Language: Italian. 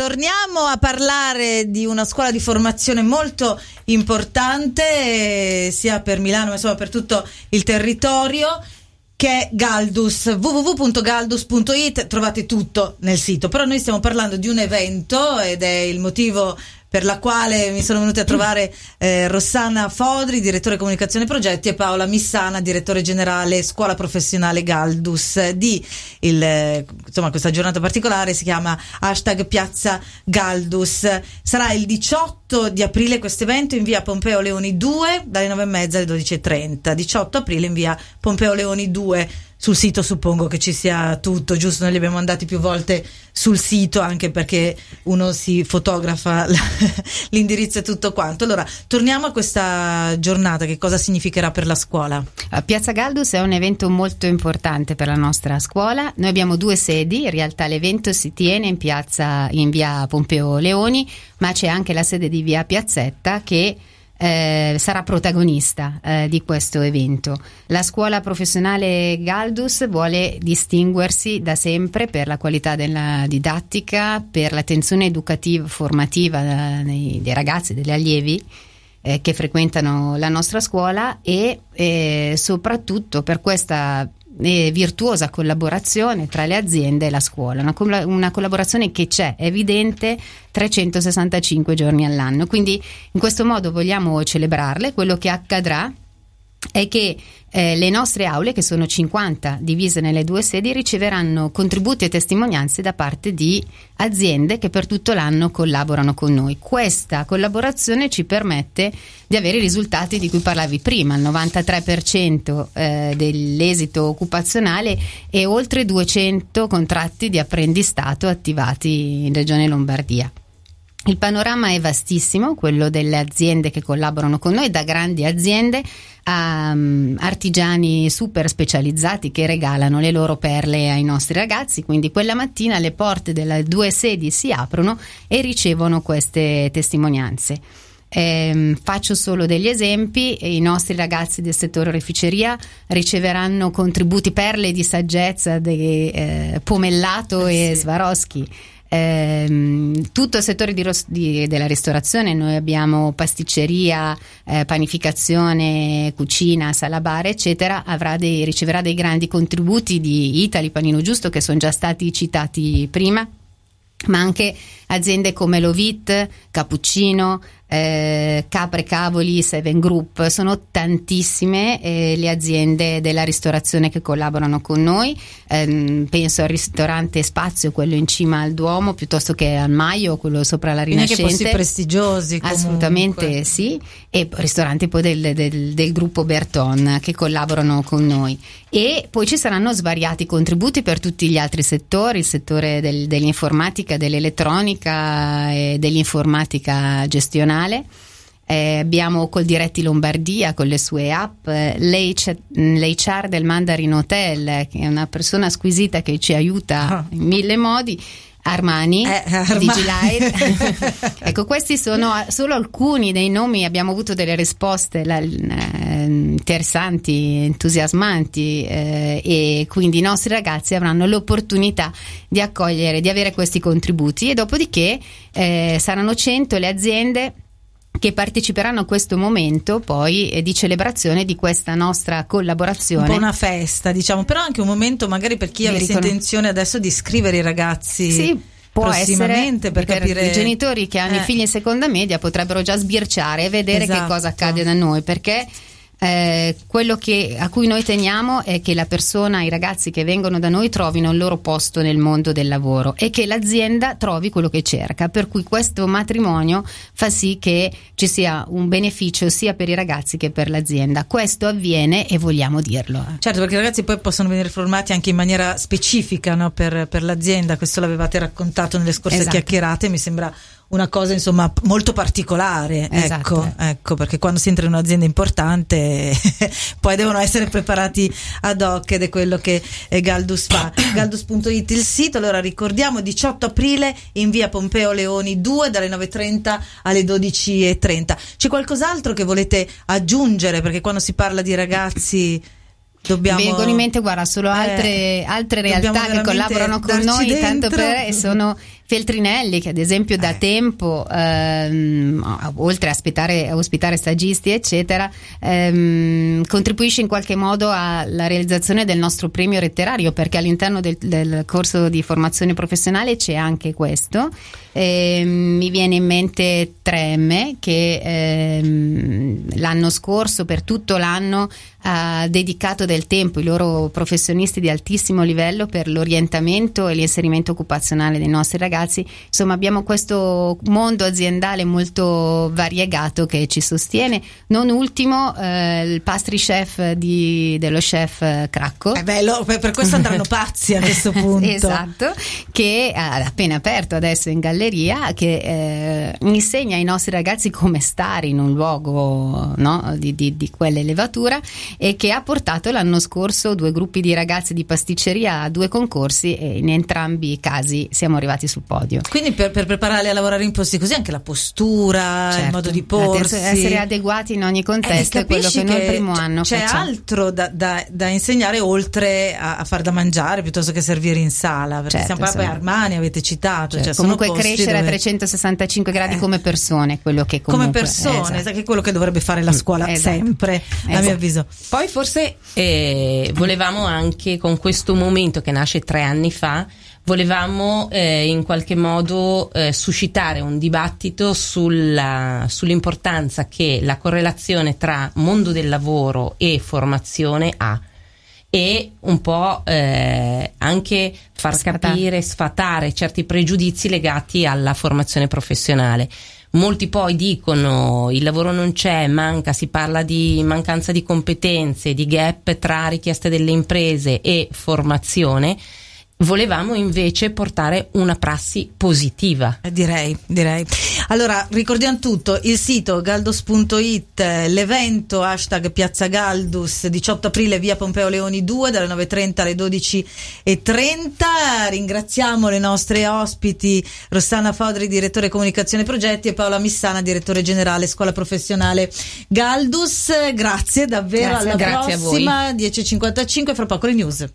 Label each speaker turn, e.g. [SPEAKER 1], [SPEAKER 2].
[SPEAKER 1] torniamo a parlare di una scuola di formazione molto importante eh, sia per Milano ma insomma per tutto il territorio che è Galdus, www.galdus.it, trovate tutto nel sito, però noi stiamo parlando di un evento ed è il motivo per la quale mi sono venuti a mm. trovare eh, Rossana Fodri, direttore comunicazione progetti, e Paola Missana, direttore generale scuola professionale Galdus. Di il, insomma, questa giornata particolare si chiama hashtag Piazza Galdus. Sarà il 18 di aprile questo evento in via Pompeo Leoni 2 dalle 9.30 alle 12.30. 18 aprile in via Pompeo Leoni 2 sul sito suppongo che ci sia tutto, giusto? Noi li abbiamo andati più volte sul sito anche perché uno si fotografa l'indirizzo e tutto quanto. Allora, torniamo a
[SPEAKER 2] questa giornata, che cosa significherà per la scuola? Eh, piazza Galdus è un evento molto importante per la nostra scuola. Noi abbiamo due sedi, in realtà l'evento si tiene in piazza in via Pompeo Leoni, ma c'è anche la sede di via Piazzetta che eh, sarà protagonista eh, di questo evento. La scuola professionale Galdus vuole distinguersi da sempre per la qualità della didattica, per l'attenzione educativa formativa dei, eh, dei ragazzi, degli allievi eh, che frequentano la nostra scuola e eh, soprattutto per questa e virtuosa collaborazione tra le aziende e la scuola, una, colla- una collaborazione che c'è, è evidente, 365 giorni all'anno. Quindi in questo modo vogliamo celebrarle, quello che accadrà è che eh, le nostre aule, che sono 50 divise nelle due sedi, riceveranno contributi e testimonianze da parte di aziende che per tutto l'anno collaborano con noi. Questa collaborazione ci permette di avere i risultati di cui parlavi prima, il 93% eh, dell'esito occupazionale e oltre 200 contratti di apprendistato attivati in Regione Lombardia. Il panorama è vastissimo, quello delle aziende che collaborano con noi, da grandi aziende a um, artigiani super specializzati che regalano le loro perle ai nostri ragazzi. Quindi quella mattina le porte delle due sedi si aprono e ricevono queste testimonianze. Eh, faccio solo degli esempi, i nostri ragazzi del settore oreficeria riceveranno contributi perle di saggezza di eh, Pomellato eh, e sì. Swarovski ehm, tutto il settore di ros- di, della ristorazione, noi abbiamo pasticceria, eh, panificazione, cucina, sala bar, eccetera, dei, riceverà dei grandi contributi di Itali, Panino Giusto, che sono già stati citati prima ma anche aziende come Lovit, Cappuccino, eh, Capre Cavoli, Seven Group, sono tantissime eh, le aziende della ristorazione che collaborano con noi, eh, penso al ristorante Spazio, quello in cima al Duomo, piuttosto che al Maio, quello sopra la Rinascente. Quindi posti prestigiosi comunque. Assolutamente sì, e ristoranti poi del, del, del gruppo Berton che collaborano con noi. E poi ci saranno svariati contributi per tutti gli altri settori, il settore del, dell'informatica, dell'elettronica e dell'informatica gestionale nazionale. Eh, abbiamo Col Diretti Lombardia con le sue app, eh, mm, Lei Char del Mandarin Hotel, eh, che è una persona squisita che ci aiuta ah. in mille modi. Armani, eh, Armani. Digilite. ecco, questi sono eh, solo alcuni dei nomi, abbiamo avuto delle risposte la, ehm, interessanti, entusiasmanti eh, e quindi i nostri ragazzi avranno l'opportunità di accogliere, di avere questi contributi e dopodiché eh, saranno 100 le aziende che parteciperanno a questo momento poi eh, di celebrazione di questa nostra collaborazione. Un una festa, diciamo, però anche
[SPEAKER 1] un momento magari per chi avesse ricon- intenzione adesso di scrivere i ragazzi. Sì può essere per capire... i genitori che hanno eh. i figli in
[SPEAKER 2] seconda media potrebbero già sbirciare e vedere esatto. che cosa accade da noi perché eh, quello che, a cui noi teniamo è che la persona, i ragazzi che vengono da noi trovino il loro posto nel mondo del lavoro e che l'azienda trovi quello che cerca, per cui questo matrimonio fa sì che ci sia un beneficio sia per i ragazzi che per l'azienda. Questo avviene e vogliamo dirlo.
[SPEAKER 1] Certo, perché i ragazzi poi possono venire formati anche in maniera specifica no? per, per, l'azienda, questo l'avevate raccontato nelle scorse esatto. chiacchierate, mi sembra una cosa insomma molto particolare ecco, esatto. ecco, ecco, perché quando si entra in un'azienda importante poi devono essere preparati ad hoc ed è quello che eh, Galdus fa galdus.it il sito allora ricordiamo 18 aprile in via Pompeo Leoni 2 dalle 9.30 alle 12.30 c'è qualcos'altro che volete aggiungere perché quando si parla di ragazzi Dobbiamo, Vengono in mente,
[SPEAKER 2] guarda, solo altre, eh, altre realtà che collaborano con noi, dentro. tanto per sono Feltrinelli che ad esempio da eh. tempo ehm, oltre a, ospitare, a ospitare stagisti eccetera ehm, contribuisce in qualche modo alla realizzazione del nostro premio letterario perché all'interno del, del corso di formazione professionale c'è anche questo e, ehm, mi viene in mente Tremme che ehm, l'anno scorso per tutto l'anno ha dedicato del tempo i loro professionisti di altissimo livello per l'orientamento e l'inserimento occupazionale dei nostri ragazzi ragazzi. Insomma, abbiamo questo mondo aziendale molto variegato che ci sostiene. Non ultimo eh, il pastry chef di, dello chef eh, Cracco. È bello, per,
[SPEAKER 1] per, questo andranno pazzi a questo punto. esatto,
[SPEAKER 2] che ha appena aperto adesso in galleria, che eh, insegna ai nostri ragazzi come stare in un luogo no, di, di, di quell'elevatura e che ha portato l'anno scorso due gruppi di ragazzi di pasticceria a due concorsi e in entrambi i casi siamo arrivati sul podio. Quindi per,
[SPEAKER 1] per prepararli a lavorare in posti così anche la postura, certo, il modo di porsi. Essere
[SPEAKER 2] adeguati in ogni eh, contesto eh, è quello che, che noi il primo anno C'è facciamo.
[SPEAKER 1] altro da, da, da, insegnare oltre a, a, far da mangiare piuttosto che servire in sala. Perché certo, siamo poi Armani, avete citato. Certo. Cioè, comunque crescere dove... a
[SPEAKER 2] 365 gradi eh. come persone, quello che comunque, Come persone, esatto. Esatto,
[SPEAKER 1] che è quello che dovrebbe fare
[SPEAKER 2] la scuola esatto. sempre, a mio esatto. avviso. Poi forse eh, volevamo anche con questo momento che nasce tre anni fa volevamo eh, in qualche modo eh, suscitare un dibattito sulla, sull'importanza che la correlazione tra mondo del lavoro e formazione ha e un po' eh, anche far Sfatà. capire, sfatare certi pregiudizi legati alla formazione professionale. Molti poi dicono il lavoro non c'è, manca, si parla di mancanza di competenze, di gap tra richieste delle imprese e formazione volevamo invece portare una prassi positiva. Eh,
[SPEAKER 1] direi, direi. Allora, ricordiamo tutto, il sito galdus.it, eh, l'evento hashtag Piazza Galdus, 18 aprile via Pompeo Leoni 2, dalle 9.30 alle 12.30. Ringraziamo le nostre ospiti, Rossana Fodri, direttore comunicazione e progetti, e Paola Missana, direttore generale scuola professionale Galdus. Grazie davvero, grazie, alla grazie prossima, 10.55, fra poco le news.